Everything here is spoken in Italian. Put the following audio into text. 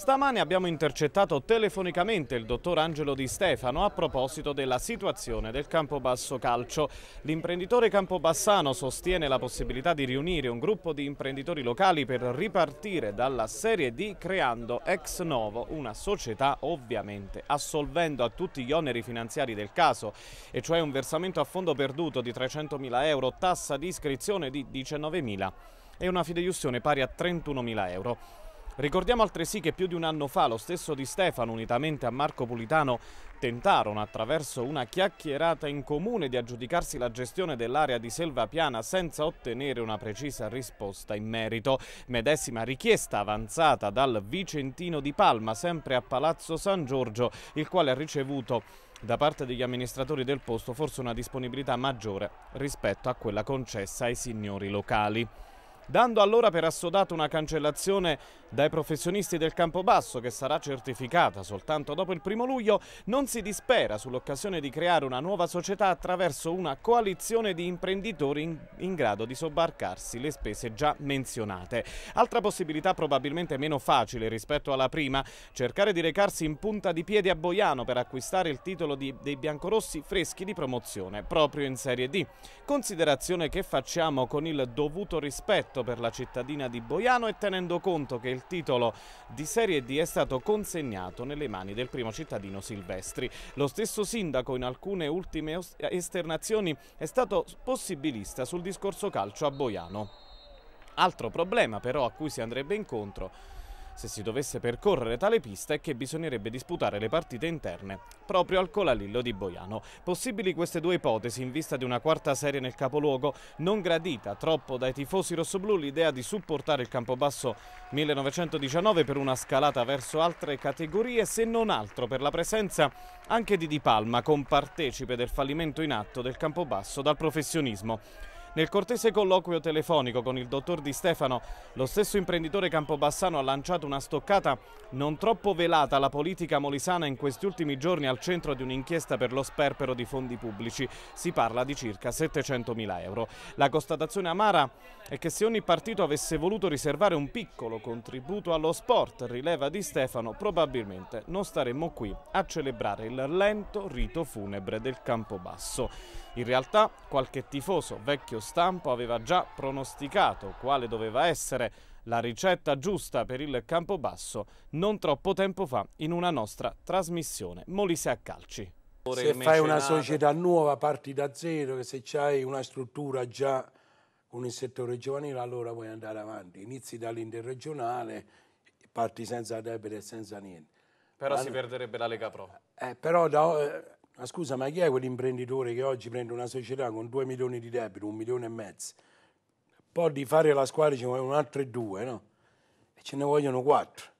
Stamane abbiamo intercettato telefonicamente il dottor Angelo Di Stefano a proposito della situazione del Campobasso Calcio. L'imprenditore campobassano sostiene la possibilità di riunire un gruppo di imprenditori locali per ripartire dalla Serie D creando ex novo una società ovviamente assolvendo a tutti gli oneri finanziari del caso e cioè un versamento a fondo perduto di 300.000 euro, tassa di iscrizione di 19.000 e una fideiussione pari a 31.000 euro. Ricordiamo altresì che più di un anno fa lo stesso Di Stefano, unitamente a Marco Pulitano, tentarono attraverso una chiacchierata in comune di aggiudicarsi la gestione dell'area di Selva Piana senza ottenere una precisa risposta in merito. Medesima richiesta avanzata dal Vicentino di Palma, sempre a Palazzo San Giorgio, il quale ha ricevuto da parte degli amministratori del posto forse una disponibilità maggiore rispetto a quella concessa ai signori locali dando allora per assodato una cancellazione dai professionisti del campo basso che sarà certificata soltanto dopo il primo luglio, non si dispera sull'occasione di creare una nuova società attraverso una coalizione di imprenditori in, in grado di sobbarcarsi le spese già menzionate. Altra possibilità probabilmente meno facile rispetto alla prima, cercare di recarsi in punta di piedi a Boiano per acquistare il titolo di, dei biancorossi freschi di promozione proprio in Serie D. Considerazione che facciamo con il dovuto rispetto campionato per la cittadina di Boiano e tenendo conto che il titolo di Serie D è stato consegnato nelle mani del primo cittadino Silvestri. Lo stesso sindaco in alcune ultime esternazioni è stato possibilista sul discorso calcio a Boiano. Altro problema però a cui si andrebbe incontro se si dovesse percorrere tale pista è che bisognerebbe disputare le partite interne, proprio al Colalillo di Boiano. Possibili queste due ipotesi in vista di una quarta serie nel capoluogo, non gradita troppo dai tifosi rossoblù l'idea di supportare il Campobasso 1919 per una scalata verso altre categorie, se non altro per la presenza anche di Di Palma, compartecipe del fallimento in atto del Campobasso dal professionismo. Nel cortese colloquio telefonico con il dottor Di Stefano, lo stesso imprenditore campobassano ha lanciato una stoccata non troppo velata alla politica molisana in questi ultimi giorni al centro di un'inchiesta per lo sperpero di fondi pubblici. Si parla di circa 700 mila euro. La constatazione amara è che se ogni partito avesse voluto riservare un piccolo contributo allo sport, rileva Di Stefano, probabilmente non staremmo qui a celebrare il lento rito funebre del Campobasso. In realtà qualche tifoso vecchio stampo aveva già pronosticato quale doveva essere la ricetta giusta per il Campobasso non troppo tempo fa in una nostra trasmissione Molise a calci. Se fai una società nuova parti da zero, che se hai una struttura già con il settore giovanile allora puoi andare avanti, inizi dall'interregionale, parti senza debito e senza niente. Però Ma, si perderebbe la Lega Pro. Eh, però da, eh, ma scusa, ma chi è quell'imprenditore che oggi prende una società con 2 milioni di debito, un milione e mezzo? Poi di fare la squadra ci vogliono altre due, no? E ce ne vogliono quattro.